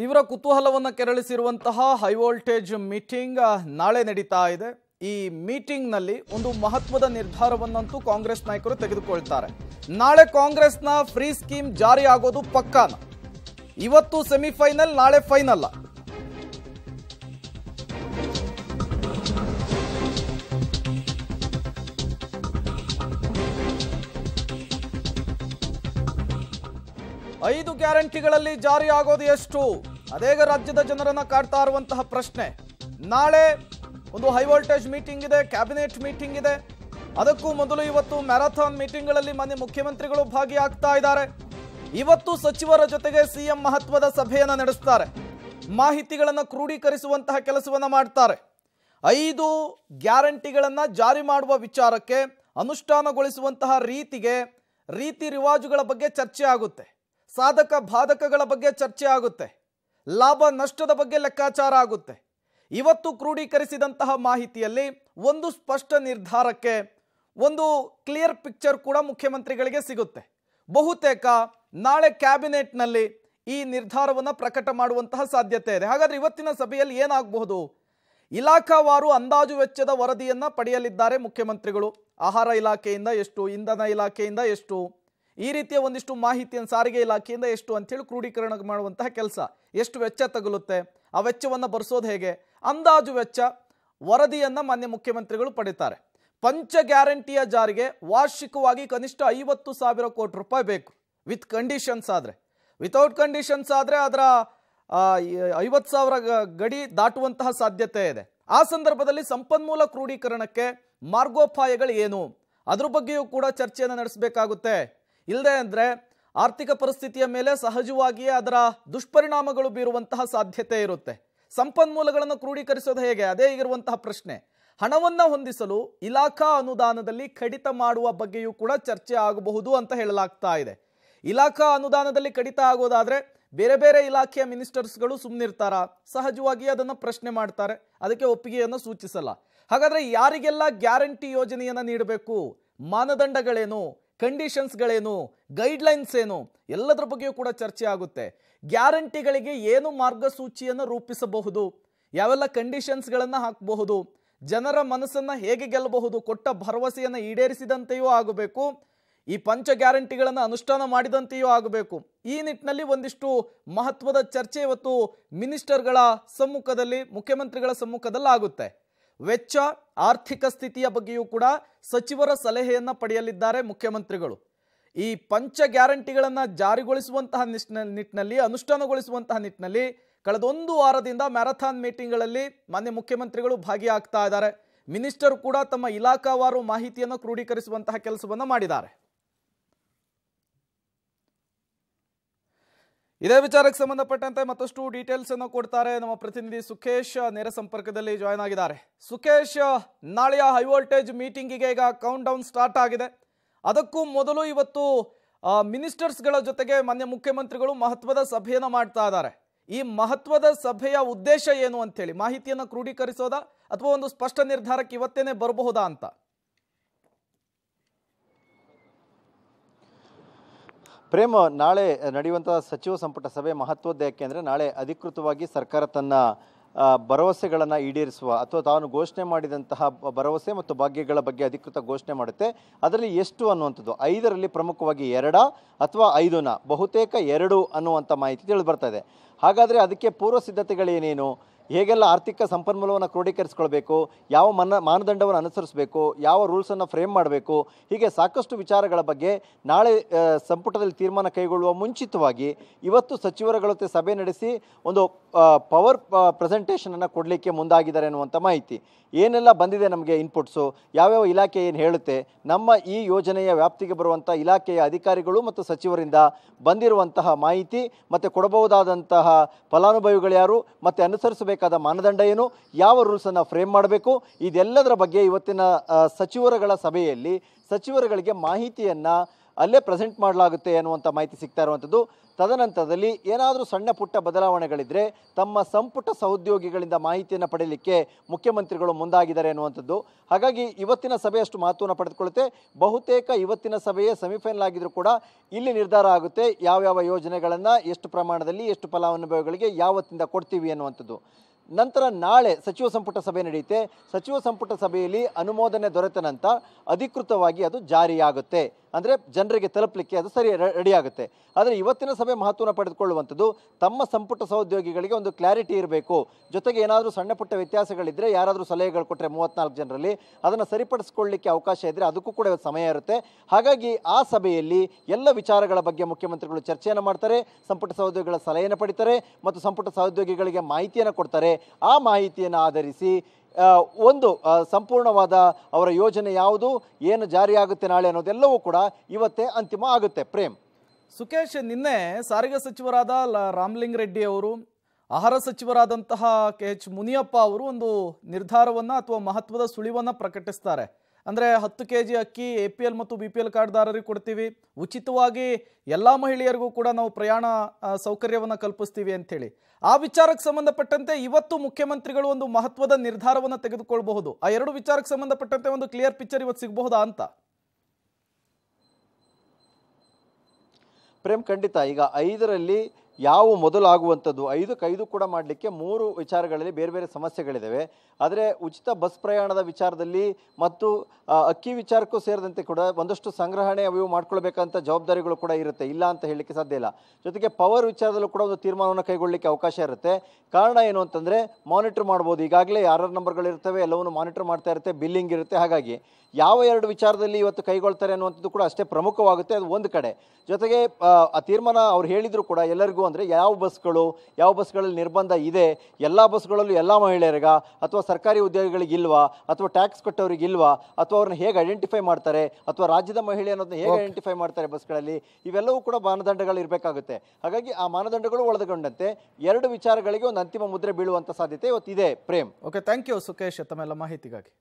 ತೀವ್ರ ಕುತೂಹಲವನ್ನು ಕೆರಳಿಸಿರುವಂತಹ high voltage meeting ನಾಳೆ ನಡೀತಾ ಇದೆ ಈ ಮೀಟಿಂಗ್ನಲ್ಲಿ ಒಂದು ಮಹತ್ವದ ನಿರ್ಧಾರವನ್ನಂತೂ ಕಾಂಗ್ರೆಸ್ ನಾಯಕರು ತೆಗೆದುಕೊಳ್ತಾರೆ ನಾಳೆ ಕಾಂಗ್ರೆಸ್ನ ಫ್ರೀ ಸ್ಕೀಮ್ ಜಾರಿ ಆಗೋದು ಪಕ್ಕಾನ ಇವತ್ತು ಸೆಮಿಫೈನಲ್ ನಾಳೆ ಫೈನಲ್ ಐದು ಗ್ಯಾರಂಟಿಗಳಲ್ಲಿ ಜಾರಿ ಆಗೋದು ಎಷ್ಟು ಅದೇಗ ರಾಜ್ಯದ ಜನರನ್ನ ಕಾಡ್ತಾ ಇರುವಂತಹ ಪ್ರಶ್ನೆ ನಾಳೆ ಒಂದು ಹೈ ವೋಲ್ಟೇಜ್ ಮೀಟಿಂಗ್ ಇದೆ ಕ್ಯಾಬಿನೆಟ್ ಮೀಟಿಂಗ್ ಇದೆ ಅದಕ್ಕೂ ಮೊದಲು ಇವತ್ತು ಮ್ಯಾರಾಥಾನ್ ಮೀಟಿಂಗ್ಗಳಲ್ಲಿ ಮಾನ್ಯ ಮುಖ್ಯಮಂತ್ರಿಗಳು ಭಾಗಿಯಾಗ್ತಾ ಇದ್ದಾರೆ ಇವತ್ತು ಸಚಿವರ ಜೊತೆಗೆ ಸಿಎಂ ಮಹತ್ವದ ಸಭೆಯನ್ನು ನಡೆಸ್ತಾರೆ ಮಾಹಿತಿಗಳನ್ನು ಕ್ರೋಢೀಕರಿಸುವಂತಹ ಕೆಲಸವನ್ನು ಮಾಡ್ತಾರೆ ಐದು ಗ್ಯಾರಂಟಿಗಳನ್ನು ಜಾರಿ ಮಾಡುವ ವಿಚಾರಕ್ಕೆ ಅನುಷ್ಠಾನಗೊಳಿಸುವಂತಹ ರೀತಿಗೆ ರೀತಿ ರಿವಾಜುಗಳ ಬಗ್ಗೆ ಚರ್ಚೆ ಆಗುತ್ತೆ ಸಾಧಕ ಬಾಧಕಗಳ ಬಗ್ಗೆ ಚರ್ಚೆ ಆಗುತ್ತೆ ಲಾಭ ನಷ್ಟದ ಬಗ್ಗೆ ಲೆಕ್ಕಾಚಾರ ಆಗುತ್ತೆ ಇವತ್ತು ಕ್ರೋಢೀಕರಿಸಿದಂತಹ ಮಾಹಿತಿಯಲ್ಲಿ ಒಂದು ಸ್ಪಷ್ಟ ನಿರ್ಧಾರಕ್ಕೆ ಒಂದು ಕ್ಲಿಯರ್ ಪಿಕ್ಚರ್ ಕೂಡ ಮುಖ್ಯಮಂತ್ರಿಗಳಿಗೆ ಸಿಗುತ್ತೆ ಬಹುತೇಕ ನಾಳೆ ಕ್ಯಾಬಿನೆಟ್ನಲ್ಲಿ ಈ ನಿರ್ಧಾರವನ್ನು ಪ್ರಕಟ ಮಾಡುವಂತಹ ಸಾಧ್ಯತೆ ಇದೆ ಹಾಗಾದರೆ ಇವತ್ತಿನ ಸಭೆಯಲ್ಲಿ ಏನಾಗಬಹುದು ಇಲಾಖಾವಾರು ಅಂದಾಜು ವೆಚ್ಚದ ವರದಿಯನ್ನು ಪಡೆಯಲಿದ್ದಾರೆ ಮುಖ್ಯಮಂತ್ರಿಗಳು ಆಹಾರ ಇಲಾಖೆಯಿಂದ ಎಷ್ಟು ಇಂಧನ ಇಲಾಖೆಯಿಂದ ಎಷ್ಟು ಈ ರೀತಿಯ ಒಂದಿಷ್ಟು ಮಾಹಿತಿಯನ್ನು ಸಾರಿಗೆ ಇಲಾಖೆಯಿಂದ ಎಷ್ಟು ಅಂತೇಳಿ ಕ್ರೋಢೀಕರಣ ಮಾಡುವಂತಹ ಕೆಲಸ ಎಷ್ಟು ವೆಚ್ಚ ತಗುಲುತ್ತೆ ಆ ವೆಚ್ಚವನ್ನು ಬರೆಸೋದು ಹೇಗೆ ಅಂದಾಜು ವೆಚ್ಚ ವರದಿಯನ್ನು ಮಾನ್ಯ ಮುಖ್ಯಮಂತ್ರಿಗಳು ಪಡೀತಾರೆ ಪಂಚ ಗ್ಯಾರಂಟಿಯ ಜಾರಿಗೆ ವಾರ್ಷಿಕವಾಗಿ ಕನಿಷ್ಠ ಐವತ್ತು ಸಾವಿರ ಕೋಟಿ ರೂಪಾಯಿ ಬೇಕು ವಿತ್ ಕಂಡೀಷನ್ಸ್ ಆದರೆ ವಿತೌಟ್ ಕಂಡೀಷನ್ಸ್ ಆದರೆ ಅದರ ಐವತ್ತು ಸಾವಿರ ಗಡಿ ದಾಟುವಂತಹ ಸಾಧ್ಯತೆ ಇದೆ ಆ ಸಂದರ್ಭದಲ್ಲಿ ಸಂಪನ್ಮೂಲ ಕ್ರೋಢೀಕರಣಕ್ಕೆ ಮಾರ್ಗೋಪಾಯಗಳು ಏನು ಅದ್ರ ಬಗ್ಗೆಯೂ ಕೂಡ ಚರ್ಚೆಯನ್ನು ನಡೆಸಬೇಕಾಗುತ್ತೆ ಇಲ್ಲದೆ ಅಂದರೆ ಆರ್ಥಿಕ ಪರಿಸ್ಥಿತಿಯ ಮೇಲೆ ಸಹಜವಾಗಿಯೇ ಅದರ ದುಷ್ಪರಿಣಾಮಗಳು ಬೀರುವಂತಹ ಸಾಧ್ಯತೆ ಇರುತ್ತೆ ಸಂಪನ್ಮೂಲಗಳನ್ನು ಕ್ರೋಢೀಕರಿಸೋದು ಹೇಗೆ ಅದೇ ಇರುವಂತಹ ಪ್ರಶ್ನೆ ಹಣವನ್ನು ಹೊಂದಿಸಲು ಇಲಾಖಾ ಅನುದಾನದಲ್ಲಿ ಕಡಿತ ಮಾಡುವ ಬಗ್ಗೆಯೂ ಕೂಡ ಚರ್ಚೆ ಆಗಬಹುದು ಅಂತ ಹೇಳಲಾಗ್ತಾ ಇದೆ ಇಲಾಖಾ ಅನುದಾನದಲ್ಲಿ ಕಡಿತ ಆಗೋದಾದರೆ ಬೇರೆ ಬೇರೆ ಇಲಾಖೆಯ ಮಿನಿಸ್ಟರ್ಸ್ಗಳು ಸುಮ್ಮನಿರ್ತಾರ ಸಹಜವಾಗಿ ಅದನ್ನು ಪ್ರಶ್ನೆ ಮಾಡ್ತಾರೆ ಅದಕ್ಕೆ ಒಪ್ಪಿಗೆಯನ್ನು ಸೂಚಿಸಲ್ಲ ಹಾಗಾದರೆ ಯಾರಿಗೆಲ್ಲ ಗ್ಯಾರಂಟಿ ಯೋಜನೆಯನ್ನು ನೀಡಬೇಕು ಮಾನದಂಡಗಳೇನು ಕಂಡೀಷನ್ಸ್ಗಳೇನು ಗೈಡ್ಲೈನ್ಸ್ ಏನು ಎಲ್ಲದರ ಬಗ್ಗೆಯೂ ಕೂಡ ಚರ್ಚೆ ಆಗುತ್ತೆ ಗ್ಯಾರಂಟಿಗಳಿಗೆ ಏನು ಮಾರ್ಗಸೂಚಿಯನ್ನು ರೂಪಿಸಬಹುದು ಯಾವೆಲ್ಲ ಕಂಡೀಷನ್ಸ್ಗಳನ್ನು ಹಾಕಬಹುದು ಜನರ ಮನಸ್ಸನ್ನು ಹೇಗೆ ಗೆಲ್ಲಬಹುದು ಕೊಟ್ಟ ಭರವಸೆಯನ್ನು ಈಡೇರಿಸಿದಂತೆಯೂ ಆಗಬೇಕು ಈ ಪಂಚ ಗ್ಯಾರಂಟಿಗಳನ್ನು ಅನುಷ್ಠಾನ ಮಾಡಿದಂತೆಯೂ ಆಗಬೇಕು ಈ ನಿಟ್ಟಿನಲ್ಲಿ ಒಂದಿಷ್ಟು ಮಹತ್ವದ ಚರ್ಚೆ ಇವತ್ತು ಮಿನಿಸ್ಟರ್ಗಳ ಸಮ್ಮುಖದಲ್ಲಿ ಮುಖ್ಯಮಂತ್ರಿಗಳ ಸಮ್ಮುಖದಲ್ಲಿ ಆಗುತ್ತೆ ವೆಚ್ಚ ಆರ್ಥಿಕ ಸ್ಥಿತಿಯ ಬಗ್ಗೆಯೂ ಕೂಡ ಸಚಿವರ ಸಲಹೆಯನ್ನು ಪಡೆಯಲಿದ್ದಾರೆ ಮುಖ್ಯಮಂತ್ರಿಗಳು ಈ ಪಂಚ ಗ್ಯಾರಂಟಿಗಳನ್ನು ಜಾರಿಗೊಳಿಸುವಂತಹ ನಿಟ್ಟಿನಲ್ಲಿ ಅನುಷ್ಠಾನಗೊಳಿಸುವಂತಹ ನಿಟ್ಟಿನಲ್ಲಿ ಕಳೆದೊಂದು ವಾರದಿಂದ ಮ್ಯಾರಥಾನ್ ಮೀಟಿಂಗ್ಗಳಲ್ಲಿ ಮಾನ್ಯ ಮುಖ್ಯಮಂತ್ರಿಗಳು ಭಾಗಿಯಾಗ್ತಾ ಇದ್ದಾರೆ ಮಿನಿಸ್ಟರ್ ಕೂಡ ತಮ್ಮ ಇಲಾಖಾವಾರು ಮಾಹಿತಿಯನ್ನು ಕ್ರೋಢೀಕರಿಸುವಂತಹ ಕೆಲಸವನ್ನು ಮಾಡಿದ್ದಾರೆ ಇದೇ ವಿಚಾರಕ್ಕೆ ಸಂಬಂಧಪಟ್ಟಂತೆ ಮತ್ತಷ್ಟು ಡೀಟೇಲ್ಸ್ ಅನ್ನು ಕೊಡ್ತಾರೆ ನಮ್ಮ ಪ್ರತಿನಿಧಿ ಸುಖೇಶ್ ನೇರ ಸಂಪರ್ಕದಲ್ಲಿ ಜಾಯ್ನ್ ಆಗಿದ್ದಾರೆ ಸುಖೇಶ್ ನಾಳೆಯ ಹೈ ವೋಲ್ಟೇಜ್ ಮೀಟಿಂಗಿಗೆ ಈಗ ಕೌಂಟ್ ಡೌನ್ ಸ್ಟಾರ್ಟ್ ಆಗಿದೆ ಅದಕ್ಕೂ ಮೊದಲು ಇವತ್ತು ಮಿನಿಸ್ಟರ್ಸ್ ಗಳ ಜೊತೆಗೆ ಮಾನ್ಯ ಮುಖ್ಯಮಂತ್ರಿಗಳು ಮಹತ್ವದ ಸಭೆಯನ್ನು ಮಾಡ್ತಾ ಇದ್ದಾರೆ ಈ ಮಹತ್ವದ ಸಭೆಯ ಉದ್ದೇಶ ಏನು ಅಂತೇಳಿ ಮಾಹಿತಿಯನ್ನು ಕ್ರೋಢೀಕರಿಸೋದಾ ಅಥವಾ ಒಂದು ಸ್ಪಷ್ಟ ನಿರ್ಧಾರಕ್ಕೆ ಇವತ್ತೇನೆ ಬರಬಹುದಾ ಅಂತ ಪ್ರೇಮ್ ನಾಳೆ ನಡೆಯುವಂಥ ಸಚಿವ ಸಂಪುಟ ಸಭೆ ಮಹತ್ವದ್ದು ಯಾಕೆ ನಾಳೆ ಅಧಿಕೃತವಾಗಿ ಸರ್ಕಾರ ತನ್ನ ಭರವಸೆಗಳನ್ನು ಈಡೇರಿಸುವ ಅಥವಾ ತಾನು ಘೋಷಣೆ ಮಾಡಿದಂತಹ ಭರವಸೆ ಮತ್ತು ಭಾಗ್ಯಗಳ ಬಗ್ಗೆ ಅಧಿಕೃತ ಘೋಷಣೆ ಮಾಡುತ್ತೆ ಅದರಲ್ಲಿ ಎಷ್ಟು ಅನ್ನುವಂಥದ್ದು ಐದರಲ್ಲಿ ಪ್ರಮುಖವಾಗಿ ಎರಡ ಅಥವಾ ಐದುನ ಬಹುತೇಕ ಎರಡು ಅನ್ನುವಂಥ ಮಾಹಿತಿ ತಿಳಿದು ಬರ್ತಾ ಇದೆ ಹಾಗಾದರೆ ಅದಕ್ಕೆ ಪೂರ್ವ ಸಿದ್ಧತೆಗಳೇನೇನು ಹೇಗೆಲ್ಲ ಆರ್ಥಿಕ ಸಂಪನ್ಮೂಲವನ್ನು ಕ್ರೋಢೀಕರಿಸ್ಕೊಳ್ಬೇಕು ಯಾವ ಮನ ಮಾನದಂಡವನ್ನು ಅನುಸರಿಸಬೇಕು ಯಾವ ರೂಲ್ಸನ್ನು ಫ್ರೇಮ್ ಮಾಡಬೇಕು ಹೀಗೆ ಸಾಕಷ್ಟು ವಿಚಾರಗಳ ಬಗ್ಗೆ ನಾಳೆ ಸಂಪುಟದಲ್ಲಿ ತೀರ್ಮಾನ ಕೈಗೊಳ್ಳುವ ಮುಂಚಿತವಾಗಿ ಇವತ್ತು ಸಚಿವರುಗಳ ಜೊತೆ ಸಭೆ ನಡೆಸಿ ಒಂದು ಪವರ್ ಪ್ರೆಸೆಂಟೇಷನನ್ನು ಕೊಡಲಿಕ್ಕೆ ಮುಂದಾಗಿದ್ದಾರೆ ಎನ್ನುವಂಥ ಮಾಹಿತಿ ಏನೆಲ್ಲ ಬಂದಿದೆ ನಮಗೆ ಇನ್ಪುಟ್ಸು ಯಾವ್ಯಾವ ಇಲಾಖೆ ಏನು ಹೇಳುತ್ತೆ ನಮ್ಮ ಈ ಯೋಜನೆಯ ವ್ಯಾಪ್ತಿಗೆ ಬರುವಂಥ ಇಲಾಖೆಯ ಅಧಿಕಾರಿಗಳು ಮತ್ತು ಸಚಿವರಿಂದ ಬಂದಿರುವಂತಹ ಮಾಹಿತಿ ಮತ್ತು ಕೊಡಬಹುದಾದಂತಹ ಫಲಾನುಭವಿಗಳು ಯಾರು ಮತ್ತು ಅನುಸರಿಸಬೇಕು ಮಾಡಬೇಕಾದ ಮಾನದಂಡ ಏನು ಯಾವ ರೂಲ್ಸನ್ನು ಫ್ರೇಮ್ ಮಾಡಬೇಕು ಇದೆಲ್ಲದರ ಬಗ್ಗೆ ಇವತ್ತಿನ ಸಚಿವರುಗಳ ಸಭೆಯಲ್ಲಿ ಸಚಿವರುಗಳಿಗೆ ಮಾಹಿತಿಯನ್ನು ಅಲ್ಲೇ ಪ್ರೆಸೆಂಟ್ ಮಾಡಲಾಗುತ್ತೆ ಅನ್ನುವಂಥ ಮಾಹಿತಿ ಸಿಗ್ತಾ ಇರುವಂಥದ್ದು ತದನಂತರದಲ್ಲಿ ಏನಾದರೂ ಸಣ್ಣ ಪುಟ್ಟ ಬದಲಾವಣೆಗಳಿದ್ದರೆ ತಮ್ಮ ಸಂಪುಟ ಸಹೋದ್ಯೋಗಿಗಳಿಂದ ಮಾಹಿತಿಯನ್ನು ಪಡೆಯಲಿಕ್ಕೆ ಮುಖ್ಯಮಂತ್ರಿಗಳು ಮುಂದಾಗಿದ್ದಾರೆ ಅನ್ನುವಂಥದ್ದು ಹಾಗಾಗಿ ಇವತ್ತಿನ ಸಭೆಯಷ್ಟು ಮಹತ್ವವನ್ನು ಪಡೆದುಕೊಳ್ಳುತ್ತೆ ಬಹುತೇಕ ಇವತ್ತಿನ ಸಭೆಯೇ ಸೆಮಿಫೈನಲ್ ಆಗಿದ್ರೂ ಕೂಡ ಇಲ್ಲಿ ನಿರ್ಧಾರ ಆಗುತ್ತೆ ಯಾವ್ಯಾವ ಯೋಜನೆಗಳನ್ನು ಎಷ್ಟು ಪ್ರಮಾಣದಲ್ಲಿ ಎಷ್ಟು ಫಲಾನುಭವಿಗಳಿಗೆ ಯಾವತ್ತಿಂದ ಕೊಡ್ತೀವಿ ಅನ್ನುವಂಥದ್ದು ನಂತರ ನಾಳೆ ಸಚಿವ ಸಂಪುಟ ಸಭೆ ನಡೆಯುತ್ತೆ ಸಚಿವ ಸಂಪುಟ ಸಭೆಯಲ್ಲಿ ಅನುಮೋದನೆ ದೊರೆತ ನಂತರ ಅಧಿಕೃತವಾಗಿ ಅದು ಜಾರಿಯಾಗುತ್ತೆ ಅಂದರೆ ಜನರಿಗೆ ತಲುಪಲಿಕ್ಕೆ ಅದು ಸರಿ ರೆಡಿ ಆಗುತ್ತೆ ಆದರೆ ಇವತ್ತಿನ ಸಭೆ ಮಹತ್ವನ ಪಡೆದುಕೊಳ್ಳುವಂಥದ್ದು ತಮ್ಮ ಸಂಪುಟ ಸಹೋದ್ಯೋಗಿಗಳಿಗೆ ಒಂದು ಕ್ಲಾರಿಟಿ ಇರಬೇಕು ಜೊತೆಗೆ ಏನಾದರೂ ಸಣ್ಣ ಪುಟ್ಟ ವ್ಯತ್ಯಾಸಗಳಿದ್ದರೆ ಯಾರಾದರೂ ಸಲಹೆಗಳು ಕೊಟ್ಟರೆ ಮೂವತ್ತ್ನಾಲ್ಕು ಜನರಲ್ಲಿ ಅದನ್ನು ಸರಿಪಡಿಸ್ಕೊಳ್ಳಿಕ್ಕೆ ಅವಕಾಶ ಇದ್ದರೆ ಅದಕ್ಕೂ ಕೂಡ ಸಮಯ ಇರುತ್ತೆ ಹಾಗಾಗಿ ಆ ಸಭೆಯಲ್ಲಿ ಎಲ್ಲ ವಿಚಾರಗಳ ಬಗ್ಗೆ ಮುಖ್ಯಮಂತ್ರಿಗಳು ಚರ್ಚೆಯನ್ನು ಮಾಡ್ತಾರೆ ಸಂಪುಟ ಸಹೋದ್ಯೋಗಿಗಳ ಸಲಹೆಯನ್ನು ಪಡಿತಾರೆ ಮತ್ತು ಸಂಪುಟ ಸಹೋದ್ಯೋಗಿಗಳಿಗೆ ಮಾಹಿತಿಯನ್ನು ಕೊಡ್ತಾರೆ ಆ ಮಾಹಿತಿಯನ್ನು ಆಧರಿಸಿ ಒಂದು ಸಂಪೂರ್ಣವಾದ ಅವರ ಯೋಜನೆ ಯಾವುದು ಏನು ಜಾರಿಯಾಗುತ್ತೆ ನಾಳೆ ಅನ್ನೋದೆಲ್ಲವೂ ಕೂಡ ಇವತ್ತೇ ಅಂತಿಮ ಆಗುತ್ತೆ ಪ್ರೇಮ್ ಸುಖೇಶ್ ನಿನ್ನೆ ಸಾರಿಗೆ ಸಚಿವರಾದ ರಾಮಲಿಂಗ್ ರೆಡ್ಡಿ ಅವರು ಆಹಾರ ಸಚಿವರಾದಂತಹ ಕೆ ಎಚ್ ಮುನಿಯಪ್ಪ ಅವರು ಒಂದು ನಿರ್ಧಾರವನ್ನು ಅಥವಾ ಮಹತ್ವದ ಸುಳಿವನ್ನು ಪ್ರಕಟಿಸ್ತಾರೆ ಅಂದರೆ ಹತ್ತು ಕೆ ಜಿ ಅಕ್ಕಿ ಎ ಪಿ ಎಲ್ ಮತ್ತು ಬಿ ಪಿ ಎಲ್ ಕಾರ್ಡ್ದಾರರಿಗೆ ಕೊಡ್ತೀವಿ ಉಚಿತವಾಗಿ ಎಲ್ಲ ಮಹಿಳೆಯರಿಗೂ ಕೂಡ ನಾವು ಪ್ರಯಾಣ ಸೌಕರ್ಯವನ್ನು ಕಲ್ಪಿಸ್ತೀವಿ ಅಂಥೇಳಿ ಆ ವಿಚಾರಕ್ಕೆ ಸಂಬಂಧಪಟ್ಟಂತೆ ಇವತ್ತು ಮುಖ್ಯಮಂತ್ರಿಗಳು ಒಂದು ಮಹತ್ವದ ನಿರ್ಧಾರವನ್ನು ತೆಗೆದುಕೊಳ್ಬಹುದು ಆ ಎರಡು ವಿಚಾರಕ್ಕೆ ಸಂಬಂಧಪಟ್ಟಂತೆ ಒಂದು ಕ್ಲಿಯರ್ ಪಿಕ್ಚರ್ ಇವತ್ತು ಸಿಗಬಹುದಾ ಅಂತ ಪ್ರೇಮ್ ಖಂಡಿತ ಈಗ ಐದರಲ್ಲಿ ಯಾವ ಮೊದಲಾಗುವಂಥದ್ದು ಕೈದು ಕೂಡ ಮಾಡಲಿಕ್ಕೆ ಮೂರು ವಿಚಾರಗಳಲ್ಲಿ ಬೇರೆ ಬೇರೆ ಸಮಸ್ಯೆಗಳಿದ್ದಾವೆ ಆದರೆ ಉಚಿತ ಬಸ್ ಪ್ರಯಾಣದ ವಿಚಾರದಲ್ಲಿ ಮತ್ತು ಅಕ್ಕಿ ವಿಚಾರಕ್ಕೂ ಸೇರಿದಂತೆ ಕೂಡ ಒಂದಷ್ಟು ಸಂಗ್ರಹಣೆ ಅವು ಮಾಡ್ಕೊಳ್ಬೇಕಂತ ಜವಾಬ್ದಾರಿಗಳು ಕೂಡ ಇರುತ್ತೆ ಇಲ್ಲ ಅಂತ ಹೇಳಲಿಕ್ಕೆ ಸಾಧ್ಯ ಇಲ್ಲ ಜೊತೆಗೆ ಪವರ್ ವಿಚಾರದಲ್ಲೂ ಕೂಡ ಒಂದು ತೀರ್ಮಾನವನ್ನು ಕೈಗೊಳ್ಳಲಿಕ್ಕೆ ಅವಕಾಶ ಇರುತ್ತೆ ಕಾರಣ ಏನು ಅಂತಂದರೆ ಮಾನಿಟರ್ ಮಾಡ್ಬೋದು ಈಗಾಗಲೇ ಯಾರ್ಯಾರ ನಂಬರ್ಗಳಿರ್ತವೆ ಎಲ್ಲವನ್ನು ಮಾನಿಟರ್ ಮಾಡ್ತಾ ಇರುತ್ತೆ ಬಿಲ್ಲಿಂಗ್ ಇರುತ್ತೆ ಹಾಗಾಗಿ ಯಾವ ಎರಡು ವಿಚಾರದಲ್ಲಿ ಇವತ್ತು ಕೈಗೊಳ್ತಾರೆ ಅನ್ನುವಂಥದ್ದು ಕೂಡ ಅಷ್ಟೇ ಪ್ರಮುಖವಾಗುತ್ತೆ ಅದು ಒಂದು ಕಡೆ ಜೊತೆಗೆ ಆ ತೀರ್ಮಾನ ಅವ್ರು ಹೇಳಿದರೂ ಕೂಡ ಎಲ್ಲರಿಗೂ ಅಂದರೆ ಯಾವ ಬಸ್ಗಳು ಯಾವ ಬಸ್ಗಳಲ್ಲಿ ನಿರ್ಬಂಧ ಇದೆ ಎಲ್ಲ ಬಸ್ಗಳಲ್ಲೂ ಎಲ್ಲ ಮಹಿಳೆಯರಿಗ ಅಥವಾ ಸರ್ಕಾರಿ ಉದ್ಯೋಗಿಗಳಿಗಿಲ್ವಾ ಅಥವಾ ಟ್ಯಾಕ್ಸ್ ಇಲ್ವಾ ಅಥವಾ ಅವ್ರನ್ನ ಹೇಗೆ ಐಡೆಂಟಿಫೈ ಮಾಡ್ತಾರೆ ಅಥವಾ ರಾಜ್ಯದ ಮಹಿಳೆ ಅನ್ನೋದನ್ನ ಹೇಗೆ ಐಡೆಂಟಿಫೈ ಮಾಡ್ತಾರೆ ಬಸ್ಗಳಲ್ಲಿ ಇವೆಲ್ಲವೂ ಕೂಡ ಮಾನದಂಡಗಳು ಇರಬೇಕಾಗುತ್ತೆ ಹಾಗಾಗಿ ಆ ಮಾನದಂಡಗಳು ಒಳಗೊಂಡಂತೆ ಎರಡು ವಿಚಾರಗಳಿಗೆ ಒಂದು ಅಂತಿಮ ಮುದ್ರೆ ಬೀಳುವಂಥ ಸಾಧ್ಯತೆ ಇವತ್ತಿದೆ Prem okay thank you Sukhesh ತಮ್ಮೆಲ್ಲ ಮಾಹಿತಿಗಾಗಿ